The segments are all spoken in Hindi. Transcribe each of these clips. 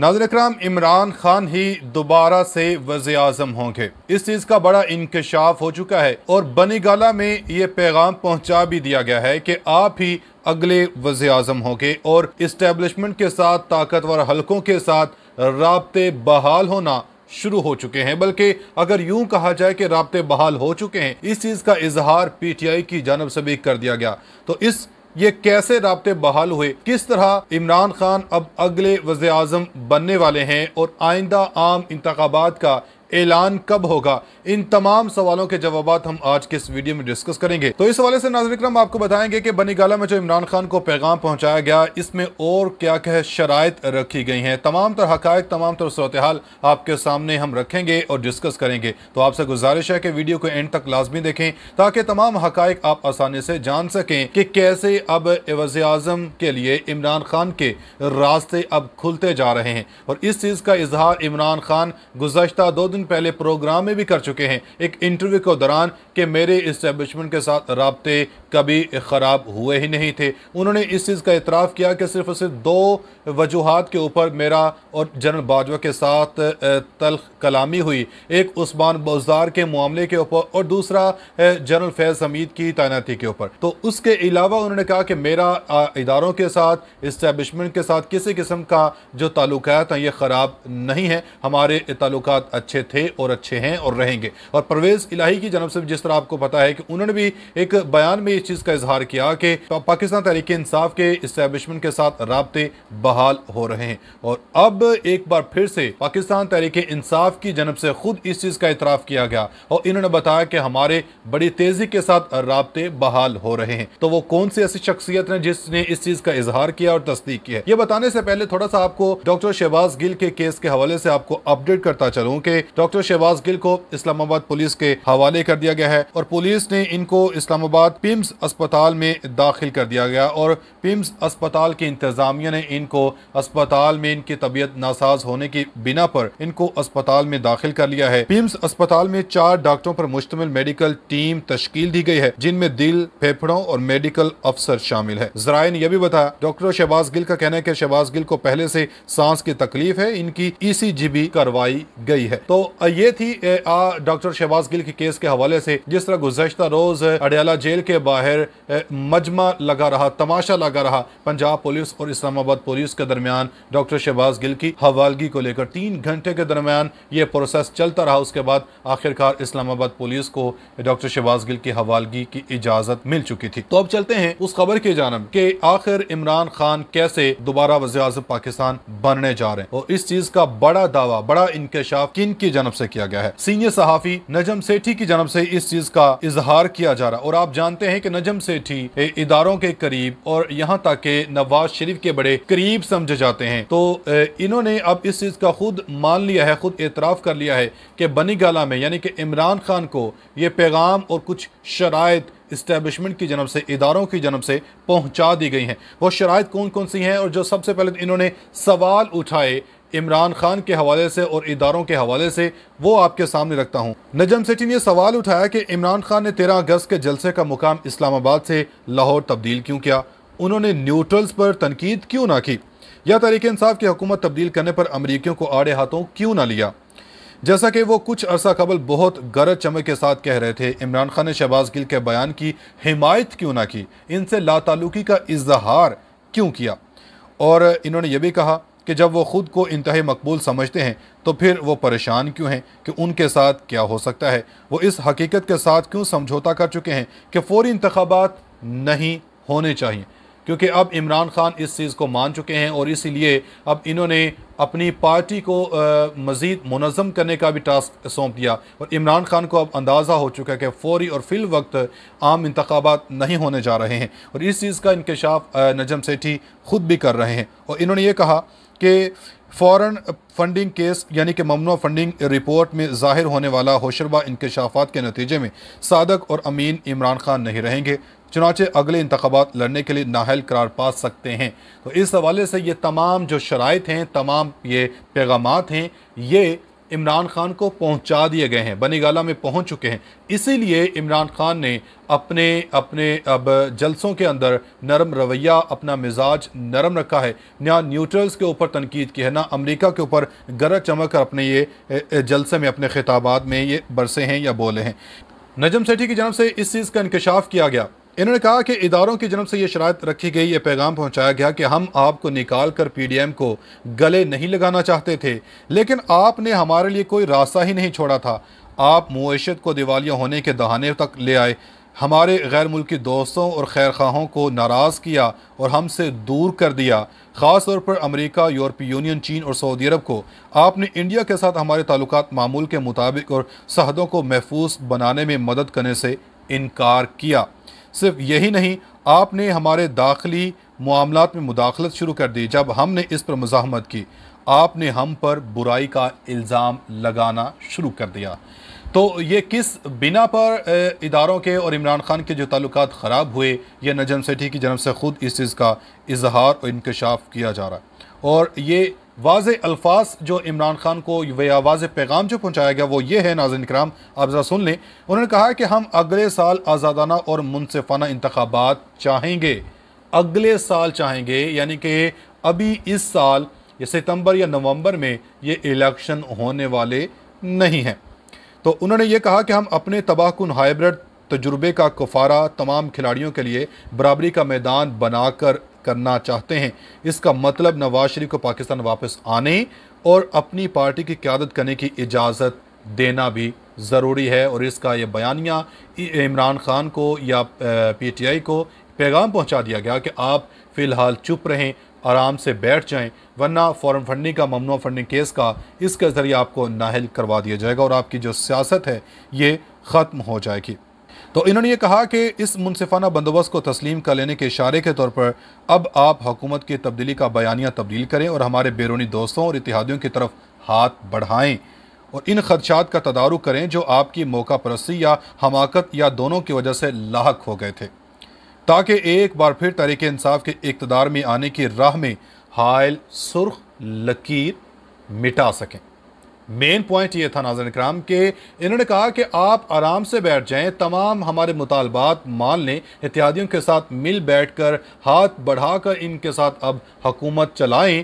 नाजर इक्राम इमरान खान ही दोबारा से वजे अजम होंगे इस चीज़ का बड़ा इंकशाफ हो चुका है और बनीगाला में ये पैगाम पहुंचा भी दिया गया है कि आप ही अगले वजे अजम होंगे और इस्टेबलिशमेंट के साथ ताकतवर हलकों के साथ रबते बहाल होना शुरू हो चुके हैं बल्कि अगर यूं कहा जाए कि रबते बहाल हो चुके हैं इस चीज़ का इजहार पीटीआई की जानब से भी कर दिया गया तो इस ये कैसे रबते बहाल हुए किस तरह इमरान खान अब अगले वजे बनने वाले हैं और आइंदा आम इंतबात का ऐलान कब होगा इन तमाम सवालों के जवाब हम आज के इस वीडियो में डिस्कस करेंगे तो इस हवाले से नाजर इक्रम आपको बताएंगे कि बनीगाला में जो इमरान खान को पैगाम पहुंचाया गया इसमें और क्या क्या शराय रखी गई हैं तमाम तरह हक तमाम तरह सूरत हाल आपके सामने हम रखेंगे और डिस्कस करेंगे तो आपसे गुजारिश है कि वीडियो को एंड तक लाजमी देखें ताकि तमाम हक आप आसानी से जान सकें कि कैसे अब एवज आजम के लिए इमरान खान के रास्ते अब खुलते जा रहे हैं और इस चीज़ का इजहार इमरान खान गुजशत दो दिन दिन पहले प्रोग्राम में भी कर चुके हैं एक इंटरव्यू के दौरान कि मेरे इस्टेबलिशमेंट के साथ रबते कभी ख़राब हुए ही नहीं थे उन्होंने इस चीज़ का इतराफ़ किया कि सिर्फ और सिर्फ दो वजूहत के ऊपर मेरा और जनरल बाजवा के साथ तलख कलामी हुई एक उस्मान बौजार के मामले के ऊपर और दूसरा जनरल फैज़ हमीद की तैनाती के ऊपर तो उसके अलावा उन्होंने कहा कि मेरा इदारों के साथ इस्टेबलिशमेंट के साथ किसी किस्म का जो ताल्लुक है ये ख़राब नहीं है हमारे ताल्लुक अच्छे थे थे और अच्छे हैं और रहेंगे और परवेज़ इलाही की जनब से जिस तरह आपको पता है कि उन्होंने भी एक बयान में इस चीज़ का इजहार किया कि पाकिस्तान तहरीक इंसाफ के इस्टेबलिशमेंट के साथ रबते बहाल हो रहे हैं और अब एक बार फिर से पाकिस्तान तहरीक इंसाफ की जनब से खुद इस चीज़ का इतराफ़ किया गया और इन्होंने बताया कि हमारे बड़ी तेज़ी के साथ रबते बहाल हो रहे हैं तो वो कौन सी ऐसी शख्सियत है जिसने इस चीज़ का इजहार किया और तस्दीक किया ये बताने से पहले थोड़ा सा आपको डॉक्टर शहबाज गिल के केस के हवाले से आपको अपडेट करता चलूँ कि डॉक्टर शहबाज गिल को इस्लामाबाद पुलिस के हवाले कर दिया गया है और पुलिस ने इनको इस्लामाबाद पिम्स अस्पताल में दाखिल कर दिया गया और पिम्स अस्पताल के इंतजामिया ने इनको अस्पताल में इनकी तबीयत नासाज होने की बिना पर इनको अस्पताल में दाखिल कर लिया है पिम्स अस्पताल में चार डॉक्टरों पर मुश्तमिल मेडिकल टीम तश्कील दी गई है जिनमें दिल फेफड़ों और मेडिकल अफसर शामिल है जराये ने यह भी बताया डॉक्टर शहबाज गिल का कहना है की शहबाज गिल को पहले से सांस की तकलीफ है इनकी ई e भी करवाई गई है तो ये थी डॉक्टर शहबाज गिल के केस के हवाले से जिस तरह गुजशत रोज अडयाला जेल के बाहर मजमा लगा रहा तमाशा लगा रहा पंजाब पुलिस और इस्लामाबाद पुलिस के दरमियान डॉक्टर शहबाज गिल की हवालगी को लेकर तीन घंटे के दरमियान ये प्रोसेस चलता रहा उसके बाद आखिरकार इस्लामाबाद पुलिस को डॉक्टर शहबाज गिल की हवालगी की इजाजत मिल चुकी थी तो अब चलते हैं उस खबर की जानब के आखिर इमरान खान कैसे दोबारा वजी पाकिस्तान बनने जा रहे हैं और इस चीज का बड़ा दावा बड़ा इंकशाफ किन की की जानब से किया गया है सीनियर सहाफी नजम सेठी की जानब से इस चीज का इजहार किया जा रहा और आप जानते हैं कि नजम सेठी इदारों के करीब और यहाँ तक के नवाज शरीफ के बड़े करीब समझे जाते हैं तो इन्होंने अब इस चीज का खुद मान लिया है खुद एतराफ कर लिया है कि बनी गाला में यानी कि इमरान खान को ये पैगाम और कुछ शराय इस्टेबलिशमेंट की जनब से इदारों की जनब से पहुंचा दी गई हैं वो शराय कौन कौन सी हैं और जो सबसे पहले इन्होंने सवाल उठाए इमरान खान के हवाले से और इदारों के हवाले से वो आपके सामने रखता हूँ नजम सेठी ने सवाल उठाया कि इमरान खान ने तेरह अगस्त के जलसे का मुकाम इस्लामाबाद से लाहौर तब्दील क्यों किया उन्होंने न्यूट्रल्स पर तनकीद क्यों ना की या तरीके इंसाफ की हुकूमत तब्दील करने पर अमरीकियों को आड़े हाथों क्यों ना लिया जैसा कि वो कुछ अरसा कबल बहुत गरज चमक के साथ कह रहे थे इमरान खान ने शहबाज गिल के बयान की हिमायत क्यों ना की इनसे लातालुकी का इजहार क्यों किया और इन्होंने ये भी कहा कि जब वो ख़ुद को इंतहा मकबूल समझते हैं तो फिर वो परेशान क्यों हैं कि उनके साथ क्या हो सकता है वो इस हकीकत के साथ क्यों समझौता कर चुके हैं कि फौरी इंतबात नहीं होने चाहिए क्योंकि अब इमरान खान इस चीज़ को मान चुके हैं और इसीलिए अब इन्होंने अपनी पार्टी को मज़ीद मनज़म करने का भी टास्क सौंप दिया और इमरान खान को अब अंदाज़ा हो चुका है कि फौरी और फिल वक्त आम इंतबात नहीं होने जा रहे हैं और इस चीज़ का इंकशाफ नजम सेठी ख़ुद भी कर रहे हैं और इन्होंने ये कहा कि फ़ौर फंडिंग केस यानी कि ममनो फंडिंग रिपोर्ट में ज़ाहिर होने वाला होशरबा इंकशाफात के नतीजे में सादक और अमीन इमरान खान नहीं रहेंगे चुनाचे अगले इंतबात लड़ने के लिए नाहल करार पा सकते हैं तो इस हवाले से ये तमाम जो शराइ हैं तमाम ये पैगाम हैं ये इमरान खान को पहुंचा दिए गए हैं बनीगाला में पहुंच चुके हैं इसीलिए इमरान खान ने अपने अपने अब जलसों के अंदर नरम रवैया अपना मिजाज नरम रखा है ना न्यूट्रल्स के ऊपर तनकीद की है ना अमेरिका के ऊपर गरज चमक कर अपने ये जलसे में अपने खिताबात में ये बरसे हैं या बोले हैं नजम सेठी की जानब से इस चीज़ का इंकशाफ किया गया इन्होंने कहा कि इदारों की जनब से ये शरात रखी गई ये पैगाम पहुंचाया गया कि हम आपको निकाल कर पी डी एम को गले नहीं लगाना चाहते थे लेकिन आपने हमारे लिए कोई रास्ता ही नहीं छोड़ा था आप मीशत को दिवालिया होने के दहाने तक ले आए हमारे गैर मुल्की दोस्तों और खैर खाहों को नाराज़ किया और हमसे दूर कर दिया ख़ास तौर पर अमेरिका यूरोपीय यूनियन चीन और सऊदी अरब को आपने इंडिया के साथ हमारे ताल्लुक मामूल के मुताबिक और सहदों को महफूज बनाने में मदद करने से इनकार किया सिर्फ यही नहीं आपने हमारे दाखिली मामलों में मुदाखलत शुरू कर दी जब हमने इस पर मुजामत की आपने हम पर बुराई का इल्ज़ाम लगाना शुरू कर दिया तो ये किस बिना पर इदारों के और इमरान खान के जो ताल्लुक ख़राब हुए यह नजम सेठी की जन्म से ख़ुद इस चीज़ का इजहार और इनकशाफ किया जा रहा है और ये वाज अल्फाज जो इमरान खान को वे वाज पैगाम जो पहुँचाया गया वो ये है नाजन कराम आप ज़रा सुन लें उन्होंने कहा कि हम अगले साल आज़ादाना और मुनफाना इंतबात चाहेंगे अगले साल चाहेंगे यानी कि अभी इस साल या सितंबर या नवंबर में ये इलेक्शन होने वाले नहीं हैं तो उन्होंने ये कहा कि हम अपने तबाहकुन हाइब्रिड तजुर्बे का कुफारा तमाम खिलाड़ियों के लिए बराबरी का मैदान बनाकर करना चाहते हैं इसका मतलब नवाज शरीफ को पाकिस्तान वापस आने और अपनी पार्टी की क्यादत करने की इजाज़त देना भी ज़रूरी है और इसका ये बयानिया इमरान खान को या पीटीआई को पैगाम पहुंचा दिया गया कि आप फ़िलहाल चुप रहें आराम से बैठ जाएं वरना फॉरेन फंडिंग का ममनो फंडिंग केस का इसके ज़रिए आपको नाहल करवा दिया जाएगा और आपकी जो सियासत है ये ख़त्म हो जाएगी तो इन्होंने ये कहा कि इस मुनसिफाना बंदोबस्त को तस्लीम कर लेने के इशारे के तौर पर अब आप हुकूमत की तब्दीली का बयानिया तब्दील करें और हमारे बैरूनी दोस्तों और इतिहादियों की तरफ हाथ बढ़ाएँ और इन खदशात का तदारुक करें जो आपकी मौका परस्ती या हमाकत या दोनों की वजह से लाक हो गए थे ताकि एक बार फिर तहरीक इंसाफ के इकतदार में आने की राह में हायल सुर्ख लकीर मिटा सकें मेन पॉइंट ये था नाजन कराम कि इन्होंने कहा कि आप आराम से बैठ जाएं तमाम हमारे मुतालबात मान लें इत्यादियों के साथ मिल बैठ कर हाथ बढ़ाकर इनके साथ अब हकूमत चलाएं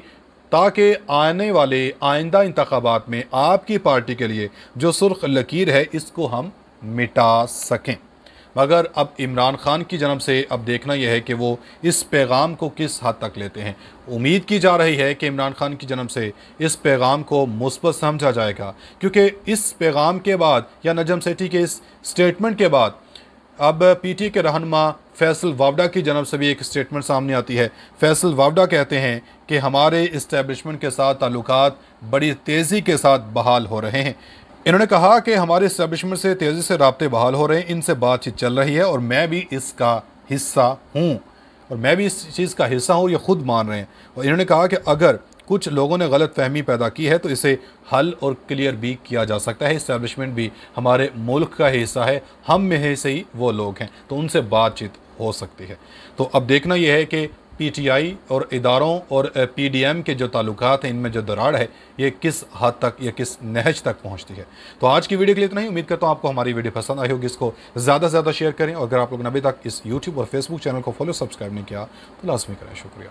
ताकि आने वाले आइंदा इंतबात में आपकी पार्टी के लिए जो सुर्ख लकीर है इसको हम मिटा सकें मगर अब इमरान खान की जन्म से अब देखना यह है कि वो इस पैगाम को किस हद तक लेते हैं उम्मीद की जा रही है कि इमरान खान की जन्म से इस पैगाम को मुस्बत समझा जाएगा क्योंकि इस पैगाम के बाद या नजम सेठी के इस स्टेटमेंट के बाद अब टी के रहनमा फैसल वावडा की जन्म से भी एक स्टेटमेंट सामने आती है फैसल वावडा कहते हैं कि हमारे इस्टेबलिशमेंट के साथ ताल्लुक बड़ी तेज़ी के साथ बहाल हो रहे हैं इन्होंने कहा कि हमारे इस्टेब्लिशमेंट से तेज़ी से रबते बहाल हो रहे हैं इनसे बातचीत चल रही है और मैं भी इसका हिस्सा हूँ और मैं भी इस चीज़ का हिस्सा हूँ ये खुद मान रहे हैं और इन्होंने कहा कि अगर कुछ लोगों ने गलत फहमी पैदा की है तो इसे हल और क्लियर भी किया जा सकता है इस्टेब्लिशमेंट भी हमारे मुल्क का हिस्सा है हम में से ही वो लोग हैं तो उनसे बातचीत हो सकती है तो अब देखना यह है कि पी टी आई और इदारों और पी एम के जो ताल्लुक हैं इनमें जो दरार है ये किस हद तक या किस नहज तक पहुँचती है तो आज की वीडियो के लिए इतना ही उम्मीद करता हूँ आपको हमारी वीडियो पसंद आई होगी इसको ज़्यादा से ज़्यादा शेयर करें और अगर आप लोग अभी तक इस यूट्यूब और फेसबुक चैनल को फॉलो सब्सक्राइब नहीं किया तो लाजमी करें शुक्रिया